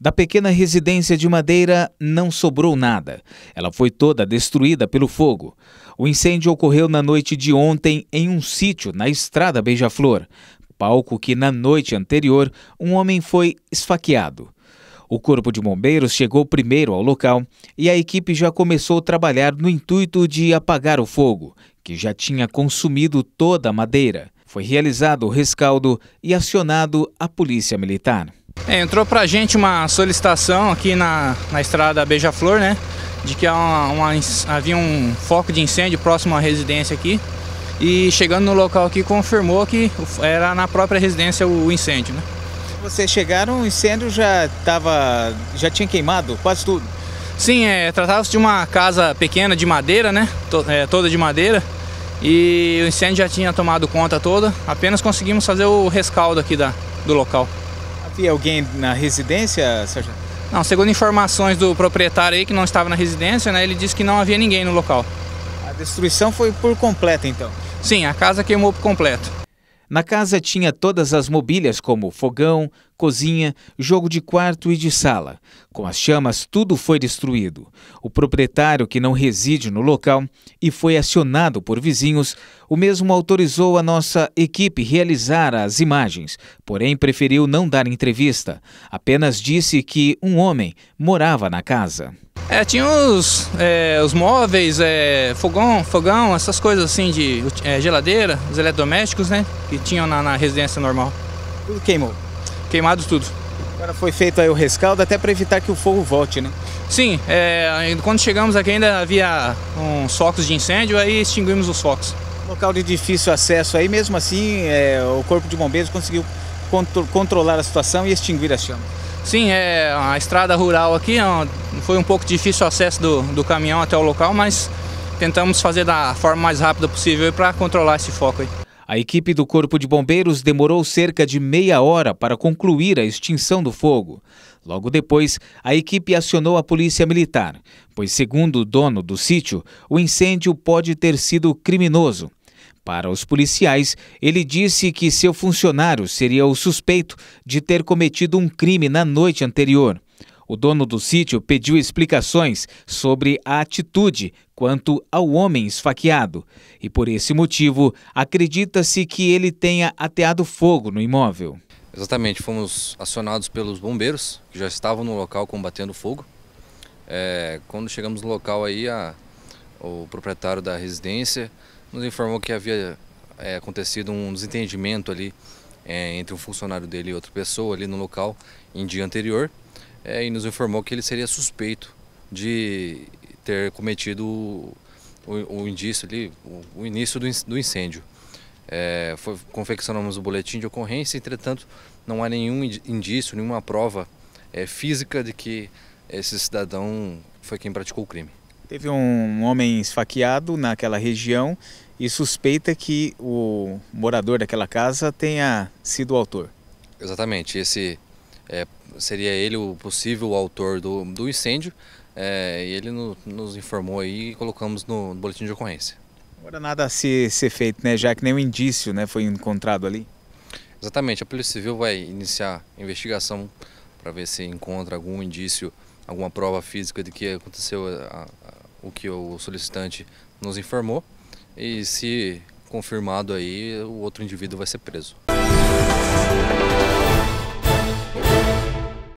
Da pequena residência de madeira não sobrou nada. Ela foi toda destruída pelo fogo. O incêndio ocorreu na noite de ontem em um sítio na Estrada Beija-Flor, palco que na noite anterior um homem foi esfaqueado. O Corpo de Bombeiros chegou primeiro ao local e a equipe já começou a trabalhar no intuito de apagar o fogo, que já tinha consumido toda a madeira. Foi realizado o rescaldo e acionado a Polícia Militar. É, entrou pra gente uma solicitação aqui na, na estrada Beija-Flor, né? De que uma, uma, havia um foco de incêndio próximo à residência aqui. E chegando no local aqui, confirmou que era na própria residência o incêndio, né? Vocês chegaram, o incêndio já estava, já tinha queimado quase tudo? Sim, é, tratava-se de uma casa pequena de madeira, né? To, é, toda de madeira. E o incêndio já tinha tomado conta toda. Apenas conseguimos fazer o rescaldo aqui da, do local alguém na residência, Sérgio? Não, segundo informações do proprietário aí que não estava na residência, né, ele disse que não havia ninguém no local. A destruição foi por completa então? Sim, a casa queimou por completo. Na casa tinha todas as mobílias como fogão, cozinha, jogo de quarto e de sala. Com as chamas, tudo foi destruído. O proprietário, que não reside no local e foi acionado por vizinhos, o mesmo autorizou a nossa equipe realizar as imagens, porém preferiu não dar entrevista. Apenas disse que um homem morava na casa. É, tinha os, é, os móveis, é, fogão, fogão, essas coisas assim de é, geladeira, os eletrodomésticos, né? Que tinham na, na residência normal. Tudo queimou? queimados tudo. Agora foi feito aí o rescaldo até para evitar que o fogo volte, né? Sim, é, quando chegamos aqui ainda havia uns focos de incêndio, aí extinguimos os focos. Local de difícil acesso aí, mesmo assim é, o Corpo de Bombeiros conseguiu contro controlar a situação e extinguir as chamas. Sim, é, a estrada rural aqui é foi um pouco difícil o acesso do, do caminhão até o local, mas tentamos fazer da forma mais rápida possível para controlar esse foco aí. A equipe do Corpo de Bombeiros demorou cerca de meia hora para concluir a extinção do fogo. Logo depois, a equipe acionou a Polícia Militar, pois, segundo o dono do sítio, o incêndio pode ter sido criminoso. Para os policiais, ele disse que seu funcionário seria o suspeito de ter cometido um crime na noite anterior. O dono do sítio pediu explicações sobre a atitude quanto ao homem esfaqueado e, por esse motivo, acredita-se que ele tenha ateado fogo no imóvel. Exatamente, fomos acionados pelos bombeiros que já estavam no local combatendo fogo. É, quando chegamos no local, aí a, o proprietário da residência nos informou que havia é, acontecido um desentendimento ali é, entre um funcionário dele e outra pessoa ali no local em dia anterior é, e nos informou que ele seria suspeito de ter cometido o, o, o indício ali, o, o início do, do incêndio. É, foi, confeccionamos o boletim de ocorrência, entretanto, não há nenhum indício, nenhuma prova é, física de que esse cidadão foi quem praticou o crime. Teve um homem esfaqueado naquela região e suspeita que o morador daquela casa tenha sido o autor. Exatamente. Esse é, seria ele o possível autor do, do incêndio. É, e ele no, nos informou aí e colocamos no, no boletim de ocorrência. Agora nada a ser, ser feito, né? Já que nenhum indício né, foi encontrado ali. Exatamente, a Polícia Civil vai iniciar a investigação para ver se encontra algum indício, alguma prova física de que aconteceu é, a, a, o que o solicitante nos informou. E se confirmado aí, o outro indivíduo vai ser preso.